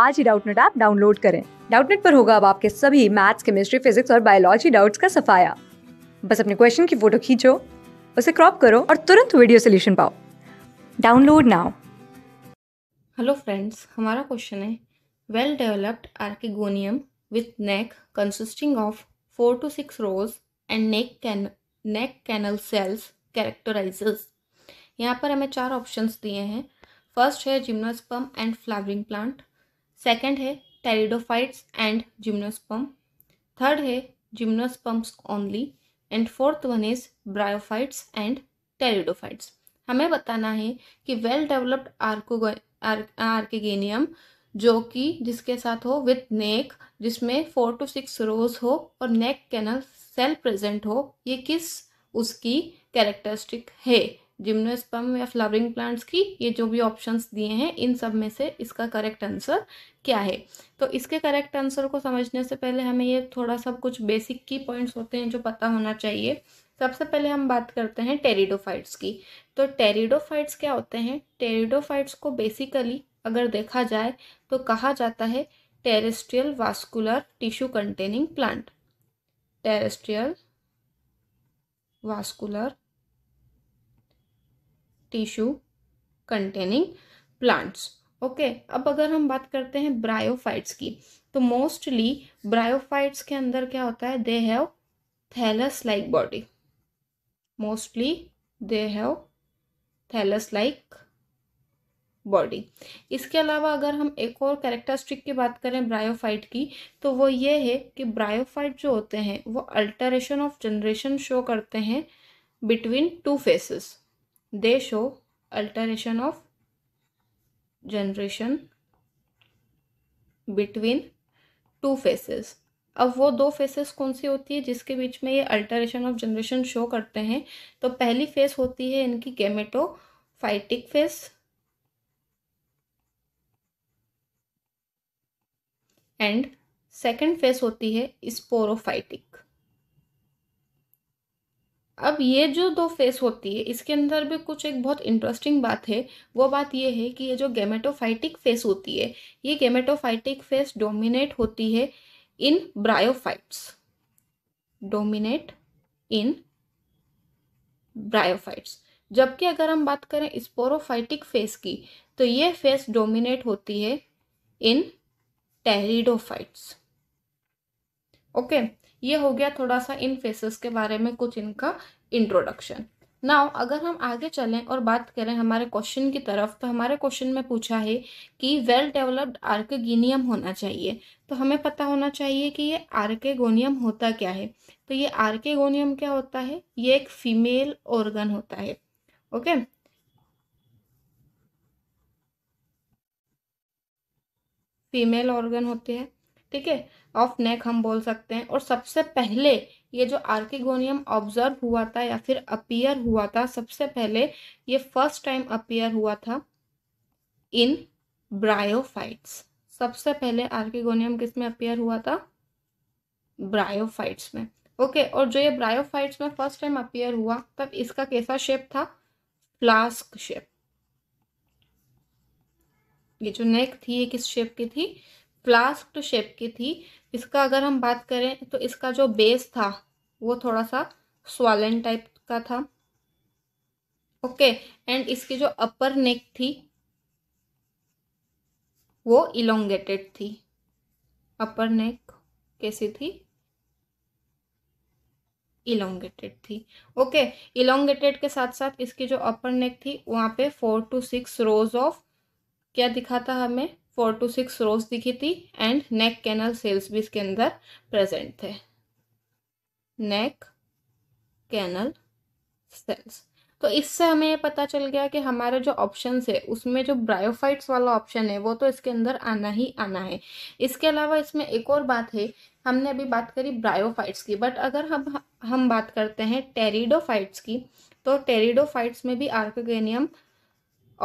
आज ही Doubtnut app download करें डाउटनेट पर होगा अब आपके सभी मैथ्स केमिस्ट्री फिजिक्स और बायोलॉजी डाउट्स का सफाया बस अपने क्वेश्चन की फोटो खींचो उसे क्रॉप करो और तुरंत वीडियो सोल्यूशन पाओ डाउनलोड नाउ हेलो फ्रेंड्स हमारा क्वेश्चन है well developed archegonium with neck consisting of four to six rows and neck can neck canal cells characterizes यहाँ पर हमें चार ऑप्शंस दिए हैं फर्स्ट है gymnosperm and flowering plant second है टेरिडोफाइट्स एंड जिम्नोस्पम थर्ड है gymnosperms only and fourth one is bryophytes and pteridophytes हमें बताना है कि वेल डेवलप्ड आर्को आर्केगेनियम जो कि जिसके साथ हो विथ नेक जिसमें फोर टू सिक्स रोज हो और नेक कैनल सेल प्रेजेंट हो ये किस उसकी कैरेक्टरिस्टिक है जिम्नोस्पम या फ्लावरिंग प्लांट्स की ये जो भी ऑप्शंस दिए हैं इन सब में से इसका करेक्ट आंसर क्या है तो इसके करेक्ट आंसर को समझने से पहले हमें ये थोड़ा सा कुछ बेसिक की पॉइंट्स होते हैं जो पता होना चाहिए सबसे पहले हम बात करते हैं टेरिडोफाइट्स की तो टेरिडोफाइट्स क्या होते हैं टेरिडोफाइट्स को बेसिकली अगर देखा जाए तो कहा जाता है terrestrial vascular tissue containing plant terrestrial vascular tissue containing plants okay अब अगर हम बात करते हैं ब्रायोफाइट्स की तो मोस्टली ब्रायोफाइट्स के अंदर क्या होता है they have thallus like body mostly they have thallus like body इसके अलावा अगर हम एक और कैरेक्टरिस्टिक की बात करें ब्रायोफाइट की तो वो ये है कि ब्रायोफाइट जो होते हैं वो अल्टरेशन ऑफ जनरेशन शो करते हैं between two phases they show alteration of generation between two phases अब वो दो फेसेस कौन सी होती है जिसके बीच में ये अल्टरेशन ऑफ जनरेशन शो करते हैं तो पहली फेस होती है इनकी gametophytic phase and second phase होती है स्पोरोफाइटिक अब ये जो दो फेस होती है इसके अंदर भी कुछ एक बहुत इंटरेस्टिंग बात है वो बात ये है कि ये जो गेमेटोफाइटिक फेस होती है ये गेमेटोफाइटिक फेस डोमिनेट होती है in bryophytes dominate in bryophytes जबकि अगर हम बात करें स्पोरोफाइटिक फेस की तो ये फेस डोमिनेट होती है इन टेरिडोफाइट्स ओके okay? ये हो गया थोड़ा सा इन फेसेस के बारे में कुछ इनका इंट्रोडक्शन नाउ अगर हम आगे चलें और बात करें हमारे क्वेश्चन की तरफ तो हमारे क्वेश्चन में पूछा है कि वेल डेवलप्ड आर्कगीनियम होना चाहिए तो हमें पता होना चाहिए कि ये आर्केगोनियम होता क्या है तो ये आर्केगोनियम क्या होता है ये एक फीमेल ऑर्गन होता है ओके okay? फीमेल ऑर्गन होते हैं ठीक है ऑफ नेक हम बोल सकते हैं और सबसे पहले ये जो आर्किगोनियम ऑब्जर्व हुआ था या फिर अपीयर हुआ था सबसे पहले ये फर्स्ट टाइम अपीयर हुआ था इन ब्रायोफाइट्स सबसे पहले आर्किगोनियम किस में अपीयर हुआ था ब्रायोफाइट्स में ओके okay, और जो ये ब्रायोफाइट्स में फर्स्ट टाइम अपीयर हुआ तब इसका कैसा शेप था फ्लास्क शेप ये जो नेक थी ये किस शेप की थी फ्लास्क शेप की थी इसका अगर हम बात करें तो इसका जो बेस था वो थोड़ा सा स्वालन टाइप का था ओके एंड इसकी जो अपर नेक थी वो इलोंगेटेड थी अपर नेक कैसी थी इलोंगेटेड थी ओके okay, इलोंगेटेड के साथ साथ इसकी जो अपर नेक थी वहां पे four to six rows of क्या दिखा था हमें फोर टू सिक्स रोज दिखी थी एंड नेक कैनल सेल्स भी इसके अंदर प्रेजेंट थे नेक कैनल सेल्स तो इससे हमें पता चल गया कि हमारे जो ऑप्शन है उसमें जो ब्रायोफाइट्स वाला ऑप्शन है वो तो इसके अंदर आना ही आना है इसके अलावा इसमें एक और बात है हमने अभी बात करी ब्रायोफाइट्स की बट अगर हम हम बात करते हैं टेरिडोफाइट्स की तो टेरिडोफाइट्स में भी आर्कगेनियम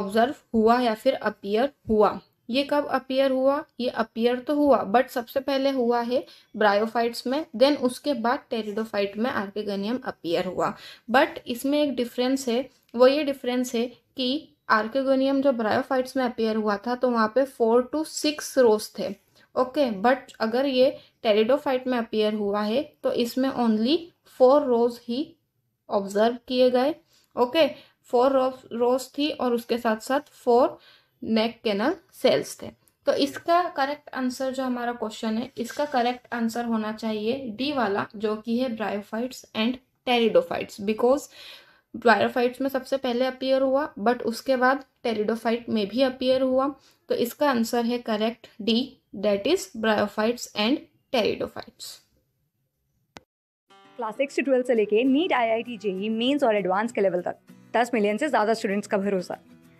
ऑब्जर्व हुआ या फिर अपियर हुआ ये कब अपियर हुआ ये अपियर तो हुआ बट सबसे पहले हुआ है ब्रायोफाइट्स में देन उसके बाद टेरिडोफाइट में आर्केगनियम अपियर हुआ बट इसमें एक डिफरेंस है वो ये डिफरेंस है कि आर्केगोनियम जो ब्रायोफाइट्स में अपेयर हुआ था तो वहाँ पे फोर टू सिक्स रोज थे ओके okay, बट अगर ये टेरिडोफाइट में अपेयर हुआ है तो इसमें ओनली फोर रोज ही ऑब्जर्व किए गए ओके फोर रोज थी और उसके साथ साथ फोर नेक कैनल सेल्स थे तो इसका करेक्ट आंसर जो हमारा क्वेश्चन है इसका करेक्ट आंसर होना चाहिए डी वाला जो कि है bryophytes and pteridophytes because bryophytes में सबसे पहले अपियर हुआ बट उसके बाद टेरिडोफाइट में भी अपियर हुआ तो इसका आंसर है correct D that is bryophytes and pteridophytes class six से ट्वेल्थ से लेके NEET I I T JEE mains और एडवांस के लेवल तक दस मिलियन से ज़्यादा स्टूडेंट्स का भरोसा